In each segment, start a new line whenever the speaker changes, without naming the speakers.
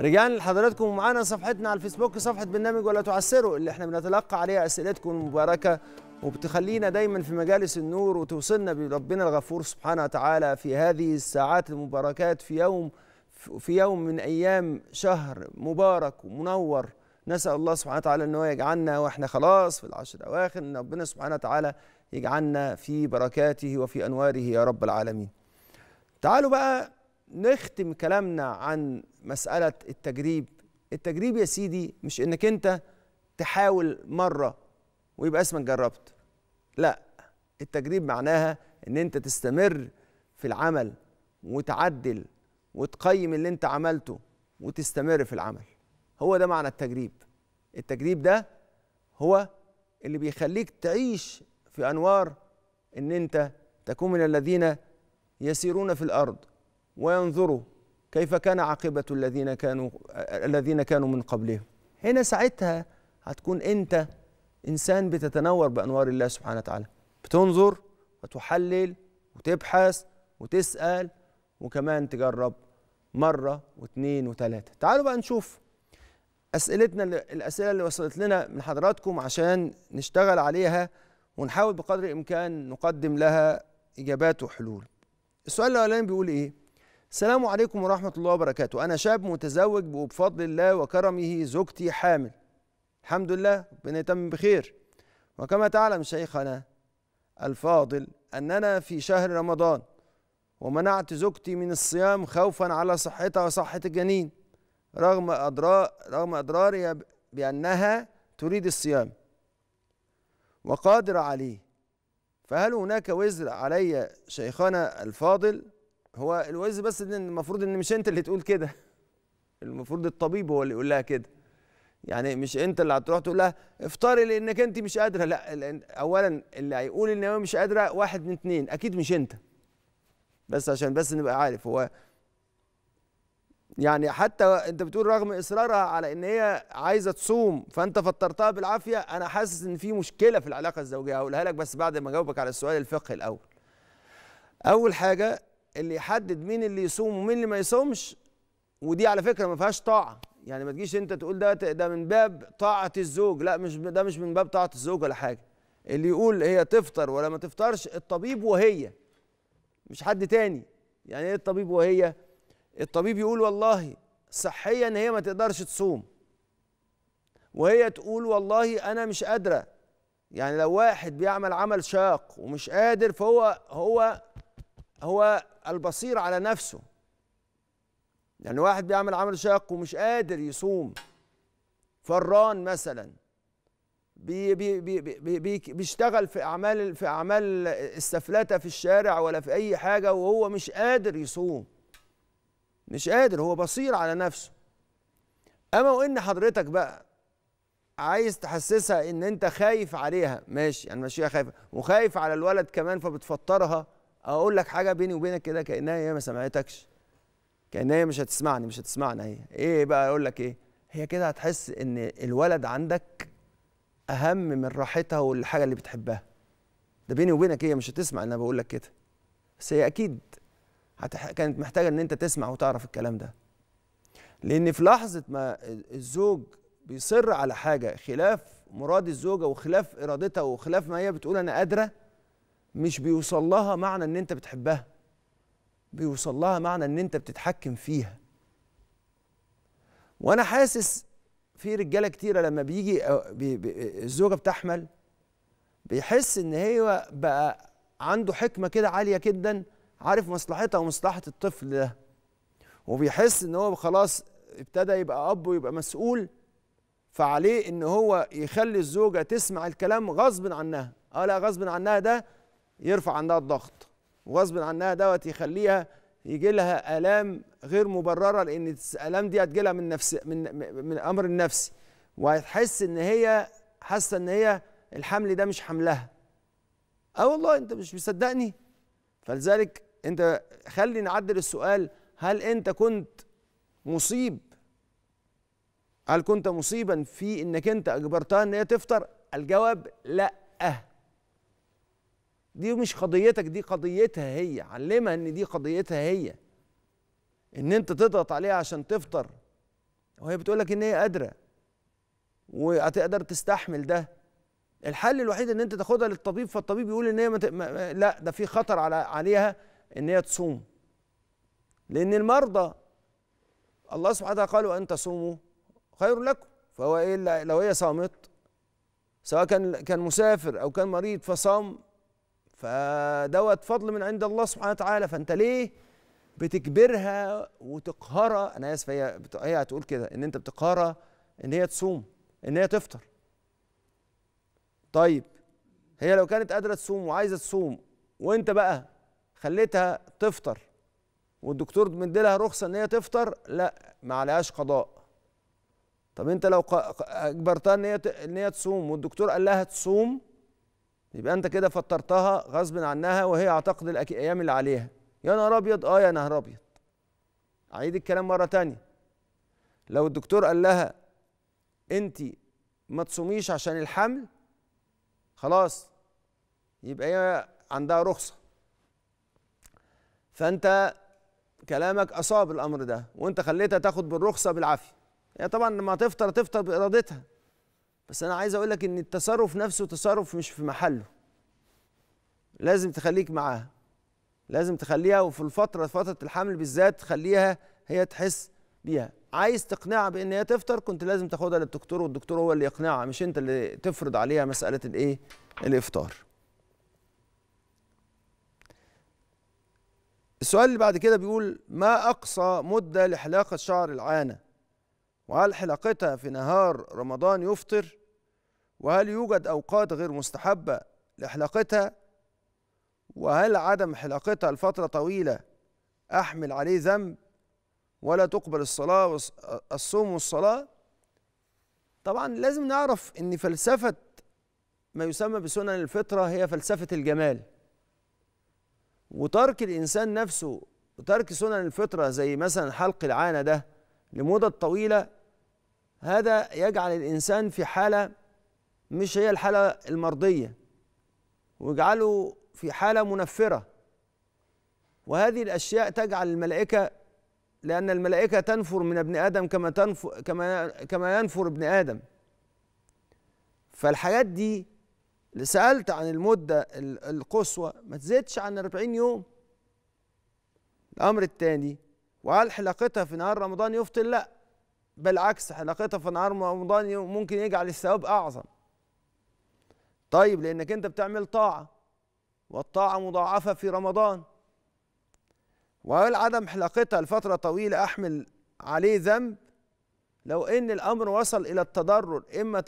رجعنا لحضراتكم ومعانا صفحتنا على الفيسبوك صفحة برنامج ولا تعسروا اللي احنا بنتلقى عليها أسئلتكم المباركة وبتخلينا دايما في مجالس النور وتوصلنا بربنا الغفور سبحانه وتعالى في هذه الساعات المباركات في يوم في يوم من أيام شهر مبارك ومنور نسأل الله سبحانه وتعالى أنه يجعلنا وإحنا خلاص في العشر الأواخر أن ربنا سبحانه وتعالى يجعلنا في بركاته وفي أنواره يا رب العالمين تعالوا بقى نختم كلامنا عن مسألة التجريب التجريب يا سيدي مش انك انت تحاول مرة ويبقى اسمك جربت لا التجريب معناها ان انت تستمر في العمل وتعدل وتقيم اللي انت عملته وتستمر في العمل هو ده معنى التجريب التجريب ده هو اللي بيخليك تعيش في انوار ان انت تكون من الذين يسيرون في الارض وينظروا كيف كان عاقبة الذين كانوا الذين كانوا من قبلهم هنا ساعتها هتكون أنت إنسان بتتنور بأنوار الله سبحانه وتعالى بتنظر وتحلل وتبحث وتسأل وكمان تجرب مرة واثنين وثلاثة تعالوا بقى نشوف أسئلتنا الأسئلة اللي وصلت لنا من حضراتكم عشان نشتغل عليها ونحاول بقدر الإمكان نقدم لها إجابات وحلول السؤال الأولاني بيقول إيه السلام عليكم ورحمة الله وبركاته أنا شاب متزوج وبفضل الله وكرمه زوجتي حامل الحمد لله بنتم بخير وكما تعلم شيخنا الفاضل أننا في شهر رمضان ومنعت زوجتي من الصيام خوفا على صحتها وصحة الجنين رغم أضرار رغم أضرارها بأنها تريد الصيام وقادرة عليه فهل هناك وزر علي شيخنا الفاضل هو الوز بس ان المفروض ان مش انت اللي تقول كده المفروض الطبيب هو اللي يقول لها كده يعني مش انت اللي هتروح تقول لها افطري لانك انت مش قادره لا اولا اللي هيقول ان هو مش قادره واحد من اتنين اكيد مش انت بس عشان بس نبقى عارف هو يعني حتى انت بتقول رغم اصرارها على ان هي عايزه تصوم فانت فطرتها بالعافيه انا حاسس ان في مشكله في العلاقه الزوجيه هقولها لك بس بعد ما اجاوبك على السؤال الفقهي الاول اول حاجه اللي يحدد مين اللي يصوم ومين اللي ما يصومش ودي على فكره ما فيهاش طاعه يعني ما تجيش انت تقول ده ده من باب طاعه الزوج لا مش ده مش من باب طاعه الزوج ولا حاجه اللي يقول هي تفطر ولا ما تفطرش الطبيب وهي مش حد تاني يعني ايه الطبيب وهي الطبيب يقول والله صحيا هي ما تقدرش تصوم وهي تقول والله انا مش قادره يعني لو واحد بيعمل عمل شاق ومش قادر فهو هو هو البصير على نفسه يعني واحد بيعمل عمل شاق ومش قادر يصوم فران مثلا بي بي بي بي بيشتغل في اعمال في اعمال السفلته في الشارع ولا في اي حاجه وهو مش قادر يصوم مش قادر هو بصير على نفسه اما وان حضرتك بقى عايز تحسسها ان انت خايف عليها ماشي يعني ماشيها خايفه وخايف على الولد كمان فبتفطرها اقول لك حاجه بيني وبينك كده كانها هي ما سمعتكش كانها هي مش هتسمعني مش هتسمعنا هي ايه بقى اقول لك ايه هي كده هتحس ان الولد عندك اهم من راحتها والحاجه اللي بتحبها ده بيني وبينك هي مش هتسمع ان انا بقول لك كده بس هي اكيد هتح... كانت محتاجه ان انت تسمع وتعرف الكلام ده لان في لحظه ما الزوج بيصر على حاجه خلاف مراد الزوجه وخلاف ارادتها وخلاف ما هي بتقول انا قادره مش بيوصل لها معنى ان انت بتحبها بيوصل لها معنى ان انت بتتحكم فيها وانا حاسس في رجاله كتيره لما بيجي بي بي الزوجه بتحمل بيحس ان هي بقى عنده حكمه كده عاليه جدا عارف مصلحتها ومصلحه الطفل ده وبيحس ان هو خلاص ابتدى يبقى اب ويبقى مسؤول فعليه ان هو يخلي الزوجه تسمع الكلام غصب عنها اه لا غصب عنها ده يرفع عندها الضغط وغصب عنها دوت يخليها يجي لها الام غير مبرره لان الالام دي هتجي لها من نفس من من الامر النفسي وهتحس ان هي حاسه ان هي الحمل ده مش حملها اه والله انت مش مصدقني فلذلك انت خلي نعدل السؤال هل انت كنت مصيب هل كنت مصيبا في انك انت اجبرتها ان هي تفطر الجواب لا دي مش قضيتك دي قضيتها هي علمها ان دي قضيتها هي ان انت تضغط عليها عشان تفطر وهي بتقولك ان هي قادره وهتقدر تستحمل ده الحل الوحيد ان انت تاخدها للطبيب فالطبيب يقول ان هي مت... ما... لا ده في خطر على عليها ان هي تصوم لان المرضى الله سبحانه وتعالى قال وان تصوموا خير لكم فهو ايه لو هي صامت سواء كان كان مسافر او كان مريض فصام فدوت فضل من عند الله سبحانه وتعالى فانت ليه بتجبرها وتقهرها انا اسف هي هي هتقول كده ان انت بتقهرها ان هي تصوم ان هي تفطر طيب هي لو كانت قادره تصوم وعايزه تصوم وانت بقى خليتها تفطر والدكتور مديلها رخصه ان هي تفطر لا ما عليهاش قضاء طب انت لو اجبرتها ان هي ان هي تصوم والدكتور قال لها تصوم يبقى انت كده فطرتها غصب عنها وهي اعتقد الايام اللي عليها يا نهار ابيض اه يا نهار ابيض عيد الكلام مره تانية لو الدكتور قال لها انت ما تصوميش عشان الحمل خلاص يبقى هي عندها رخصه فانت كلامك اصاب الامر ده وانت خليتها تاخد بالرخصه بالعافيه هي يعني طبعا لما تفطر تفطر بارادتها بس انا عايز اقول لك ان التصرف نفسه تصرف مش في محله لازم تخليك معاها لازم تخليها وفي الفتره فتره الحمل بالذات خليها هي تحس بيها عايز تقنعها بان هي تفطر كنت لازم تاخدها للدكتور والدكتور هو اللي يقنعها مش انت اللي تفرض عليها مساله الايه الافطار السؤال اللي بعد كده بيقول ما اقصى مده لحلاقه شعر العانه وهل حلاقتها في نهار رمضان يفطر وهل يوجد أوقات غير مستحبة لحلاقتها وهل عدم حلاقتها لفترة طويلة أحمل عليه ذنب ولا تقبل الصلاة الصوم والصلاة طبعا لازم نعرف أن فلسفة ما يسمى بسنن الفطرة هي فلسفة الجمال وترك الإنسان نفسه وترك سنن الفطرة زي مثلا حلق العانة ده لمدة طويلة هذا يجعل الإنسان في حالة مش هي الحالة المرضية ويجعله في حالة منفرة وهذه الأشياء تجعل الملائكة لأن الملائكة تنفر من ابن آدم كما تنفر كما كما ينفر ابن آدم فالحاجات دي سألت عن المدة القصوى ما تزيدش عن 40 يوم الأمر الثاني وهل حلاقتها في نهار رمضان يفطر؟ لأ بالعكس حلاقتها في نهار رمضان ممكن يجعل الثواب اعظم طيب لانك انت بتعمل طاعه والطاعه مضاعفه في رمضان وهل عدم حلاقتها لفتره طويله احمل عليه ذنب لو ان الامر وصل الى التضرر اما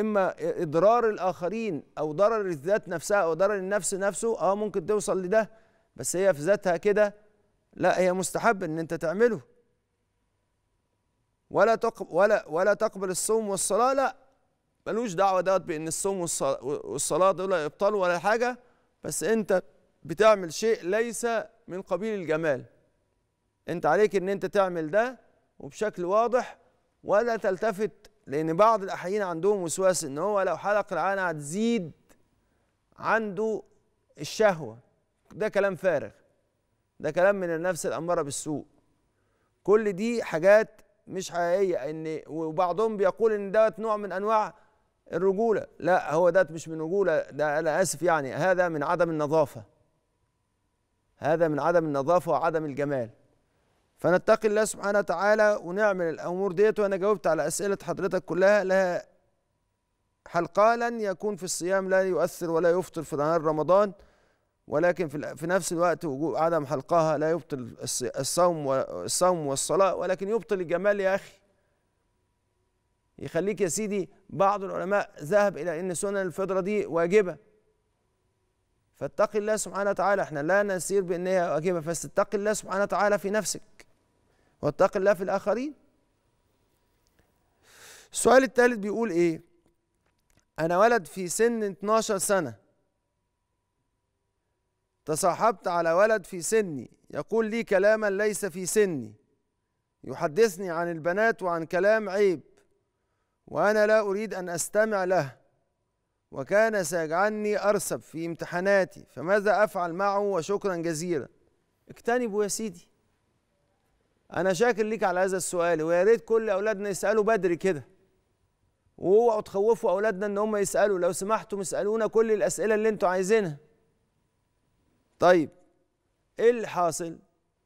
اما اضرار الاخرين او ضرر الذات نفسها او ضرر النفس نفسه اه ممكن توصل لده بس هي في ذاتها كده لا هي مستحب ان انت تعمله ولا تقبل ولا ولا تقبل الصوم والصلاه لا ملوش دعوه دوت بان الصوم والصلاه دول ابطال ولا حاجه بس انت بتعمل شيء ليس من قبيل الجمال انت عليك ان انت تعمل ده وبشكل واضح ولا تلتفت لان بعض الاحيين عندهم وسواس ان هو لو حلق العانه هتزيد عنده الشهوه ده كلام فارغ ده كلام من النفس الاماره بالسوء كل دي حاجات مش حقيقيه ان وبعضهم بيقول ان دوت نوع من انواع الرجوله لا هو ده مش من رجوله ده انا اسف يعني هذا من عدم النظافه هذا من عدم النظافه وعدم الجمال فنتقي الله سبحانه وتعالى ونعمل الامور ديت وانا جاوبت على اسئله حضرتك كلها لها حلقه لن يكون في الصيام لا يؤثر ولا يفطر في نهار رمضان ولكن في, في نفس الوقت وجود عدم حلقها لا يبطل الصوم والصوم والصلاة ولكن يبطل الجمال يا أخي يخليك يا سيدي بعض العلماء ذهب إلى أن سنن الفطرة دي واجبة فاتقي الله سبحانه وتعالى احنا لا نسير بأن هي واجبة بس اتقي الله سبحانه وتعالى في نفسك واتقي الله في الآخرين السؤال الثالث بيقول ايه أنا ولد في سن 12 سنة تصاحبت على ولد في سني يقول لي كلاما ليس في سني يحدثني عن البنات وعن كلام عيب وأنا لا أريد أن أستمع له وكان سيجعلني أرسب في امتحاناتي فماذا أفعل معه وشكرا جزيلا اجتنبوا يا سيدي أنا شاكر ليك على هذا السؤال ويا ريت كل أولادنا يسألوا بدري كده واوعوا تخوفوا أولادنا إن هم يسألوا لو سمحتم اسألونا كل الأسئلة اللي أنتوا عايزينها طيب ايه اللي حاصل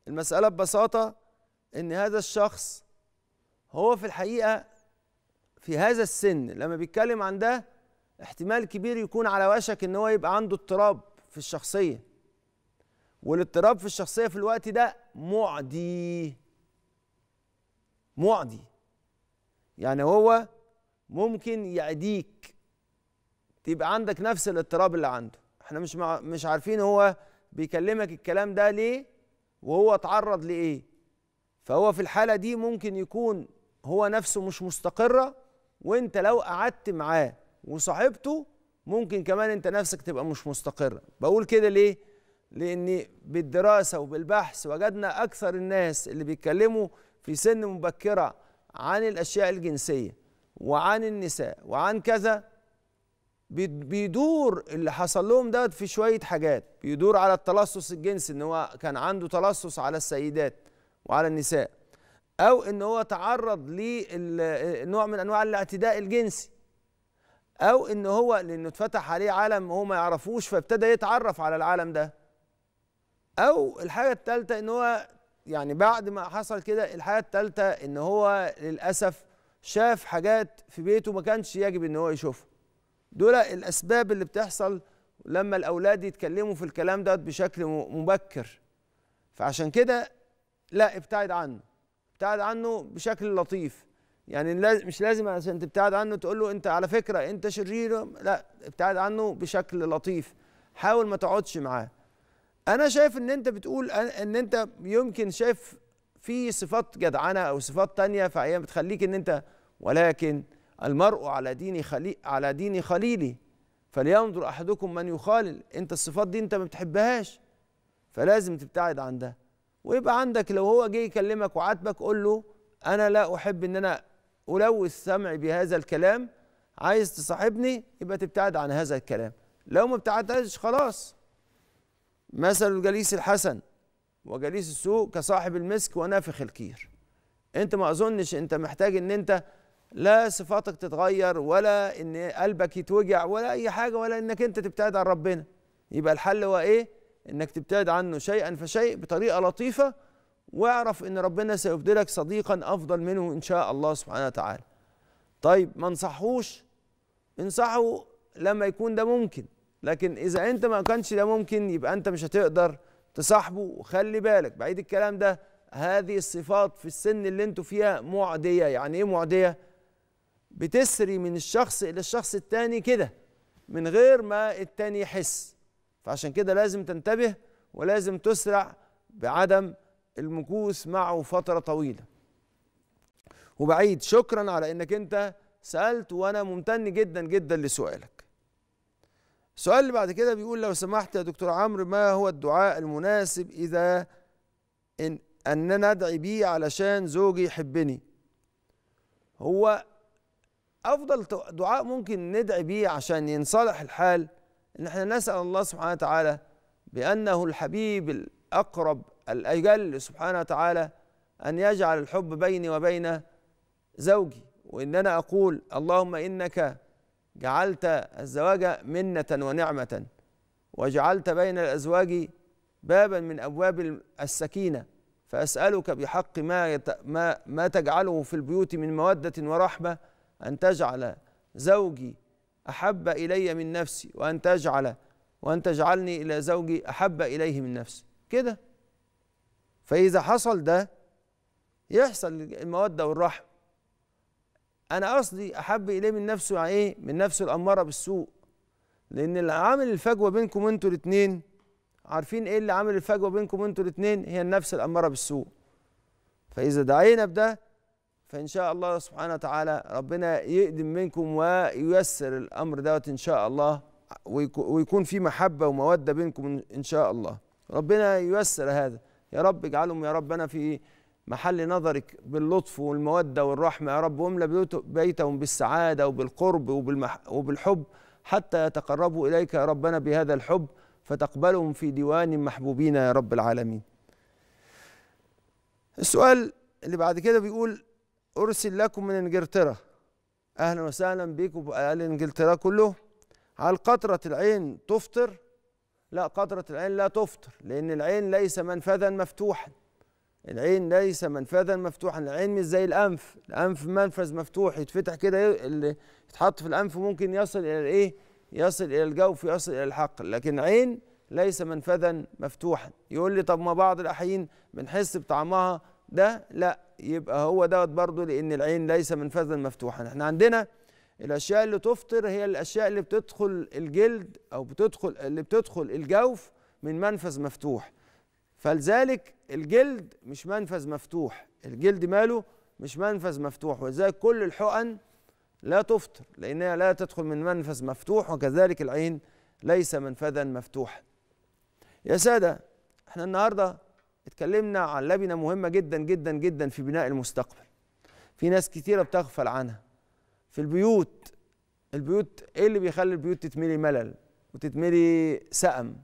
المسألة ببساطة ان هذا الشخص هو في الحقيقة في هذا السن لما بيتكلم عن ده احتمال كبير يكون على وشك ان هو يبقى عنده اضطراب في الشخصية والاضطراب في الشخصية في الوقت ده معدي معدي يعني هو ممكن يعديك تبقى عندك نفس الاضطراب اللي عنده احنا مش مع مش عارفين هو بيكلمك الكلام ده ليه وهو اتعرض لايه فهو في الحاله دي ممكن يكون هو نفسه مش مستقره وانت لو قعدت معاه وصاحبته ممكن كمان انت نفسك تبقى مش مستقره بقول كده ليه لان بالدراسه وبالبحث وجدنا اكثر الناس اللي بيتكلموا في سن مبكره عن الاشياء الجنسيه وعن النساء وعن كذا بيدور اللي حصل لهم ده في شويه حاجات بيدور على التلصص الجنسي ان هو كان عنده تلصص على السيدات وعلى النساء او ان هو تعرض لنوع من انواع الاعتداء الجنسي او ان هو لانه اتفتح عليه عالم هو ما يعرفوش فابتدى يتعرف على العالم ده او الحاجه التالتة ان هو يعني بعد ما حصل كده الحاجه التالتة ان هو للاسف شاف حاجات في بيته ما كانش يجب ان هو يشوفها دول الاسباب اللي بتحصل لما الاولاد يتكلموا في الكلام ده بشكل مبكر فعشان كده لا ابتعد عنه ابتعد عنه بشكل لطيف يعني مش لازم عشان تبتعد عنه تقول له انت على فكره انت شرير لا ابتعد عنه بشكل لطيف حاول ما تقعدش معاه انا شايف ان انت بتقول ان انت يمكن شايف في صفات جدعنه او صفات تانية فهي بتخليك ان انت ولكن المرء على دين خلي على دين خليله فلينظر احدكم من يخالل انت الصفات دي انت ما بتحبهاش فلازم تبتعد عن ده ويبقى عندك لو هو جه يكلمك وعاتبك قول له انا لا احب ان انا الوث سمعي بهذا الكلام عايز تصاحبني يبقى تبتعد عن هذا الكلام لو ما ابتعدتش خلاص مثل الجليس الحسن وجليس السوء كصاحب المسك ونافخ الكير انت ما اظنش انت محتاج ان انت لا صفاتك تتغير ولا ان قلبك يتوجع ولا اي حاجه ولا انك انت تبتعد عن ربنا يبقى الحل هو ايه انك تبتعد عنه شيئا فشيء بطريقه لطيفه واعرف ان ربنا سيبدلك صديقا افضل منه ان شاء الله سبحانه وتعالى طيب ما انصحوش انصحه لما يكون ده ممكن لكن اذا انت ما كانش ده ممكن يبقى انت مش هتقدر تصاحبه وخلي بالك بعيد الكلام ده هذه الصفات في السن اللي انتوا فيها معديه يعني ايه معديه بتسري من الشخص الى الشخص التاني كده من غير ما التاني يحس فعشان كده لازم تنتبه ولازم تسرع بعدم المكوث معه فتره طويله وبعيد شكرا على انك انت سالت وانا ممتن جدا جدا لسؤالك السؤال اللي بعد كده بيقول لو سمحت يا دكتور عمرو ما هو الدعاء المناسب اذا ان انا ادعي بيه علشان زوجي يحبني هو افضل دعاء ممكن ندعي بيه عشان ينصلح الحال ان احنا نسال الله سبحانه وتعالى بانه الحبيب الاقرب الاجل سبحانه وتعالى ان يجعل الحب بيني وبين زوجي وان انا اقول اللهم انك جعلت الزواج منه ونعمه وجعلت بين الازواج بابا من ابواب السكينه فاسالك بحق ما ما ما تجعله في البيوت من موده ورحمه أن تجعل زوجي أحب إلي من نفسي وأن تجعل وأن تجعلني إلى زوجي أحب إليه من نفسي كده فإذا حصل ده يحصل المودة والرحمة أنا أصلي أحب إليه من نفسه يعني إيه؟ من نفسه الأمارة بالسوء لأن اللي عامل الفجوة بينكم أنتوا الاتنين عارفين إيه اللي عامل الفجوة بينكم أنتوا الاتنين هي النفس الأمارة بالسوء فإذا دعينا بده فإن شاء الله سبحانه وتعالى ربنا يقدم منكم وييسر الأمر دوت إن شاء الله ويكون في محبة ومودة بينكم إن شاء الله ربنا ييسر هذا يا رب اجعلهم يا ربنا في محل نظرك باللطف والمودة والرحمة يا رب واملا بيتهم بالسعادة وبالقرب وبالمح وبالحب حتى يتقربوا إليك يا ربنا بهذا الحب فتقبلهم في ديوان محبوبين يا رب العالمين السؤال اللي بعد كده بيقول أرسل لكم من إنجلترا أهلا وسهلا بيكم أهل إنجلترا كله هل قطرة العين تفطر؟ لا قطرة العين لا تفطر لأن العين ليس منفذا مفتوحا العين ليس منفذا مفتوحا العين مش زي الأنف الأنف منفذ مفتوح يتفتح كده اللي يتحط في الأنف ممكن يصل إلى الإيه؟ يصل إلى الجوف يصل إلى الحقل لكن عين ليس منفذا مفتوحا يقول لي طب ما بعض الأحيان بنحس بطعمها ده لا يبقى هو دوت برضو لان العين ليس منفذا مفتوحا احنا عندنا الاشياء اللي تفطر هي الاشياء اللي بتدخل الجلد او بتدخل اللي بتدخل الجوف من منفذ مفتوح فلذلك الجلد مش منفذ مفتوح الجلد ماله مش منفذ مفتوح ولذلك كل الحقن لا تفطر لانها لا تدخل من منفذ مفتوح وكذلك العين ليس منفذا مفتوحا يا ساده احنا النهارده اتكلمنا عن لبنه مهمه جدا جدا جدا في بناء المستقبل في ناس كتيره بتغفل عنها في البيوت البيوت ايه اللي بيخلي البيوت تتملي ملل وتتملي سقم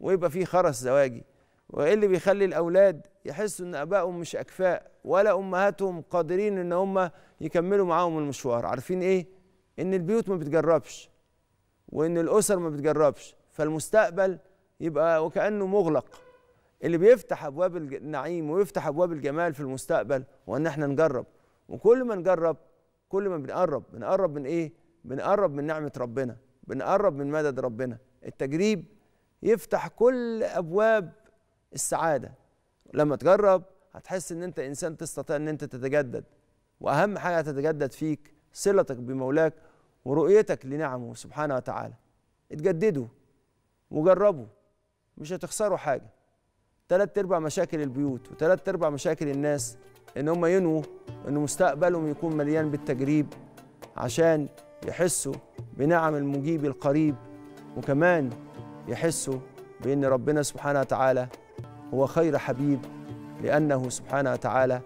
ويبقى في خرس زواجي وايه اللي بيخلي الاولاد يحسوا ان ابائهم مش اكفاء ولا امهاتهم قادرين ان هم يكملوا معاهم المشوار عارفين ايه ان البيوت ما بتجربش وان الاسر ما بتجربش فالمستقبل يبقى وكانه مغلق اللي بيفتح ابواب النعيم ويفتح ابواب الجمال في المستقبل وان احنا نجرب وكل ما نجرب كل ما بنقرب بنقرب من ايه بنقرب من نعمه ربنا بنقرب من مدد ربنا التجريب يفتح كل ابواب السعاده لما تجرب هتحس ان انت انسان تستطيع ان انت تتجدد واهم حاجه هتتجدد فيك صلتك بمولاك ورؤيتك لنعمه سبحانه وتعالى اتجددوا وجربوا مش هتخسروا حاجه ثلاث ارباع مشاكل البيوت وثلاث ارباع مشاكل الناس ان هم ينووا ان مستقبلهم يكون مليان بالتجريب عشان يحسوا بنعم المجيب القريب وكمان يحسوا بان ربنا سبحانه وتعالى هو خير حبيب لانه سبحانه وتعالى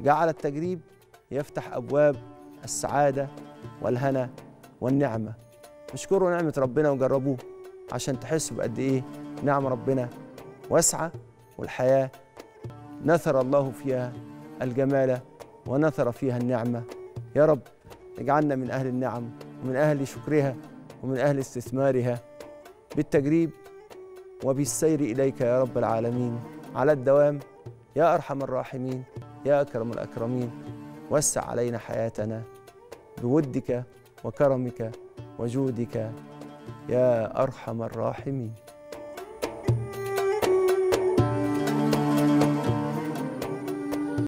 جعل التجريب يفتح ابواب السعاده والهنا والنعمه اشكروا نعمه ربنا وجربوه عشان تحسوا بقد ايه نعم ربنا واسعه والحياة نثر الله فيها الجمال ونثر فيها النعمة يا رب اجعلنا من أهل النعم ومن أهل شكرها ومن أهل استثمارها بالتجريب وبالسير إليك يا رب العالمين على الدوام يا أرحم الراحمين يا أكرم الأكرمين وسع علينا حياتنا بودك وكرمك وجودك يا أرحم الراحمين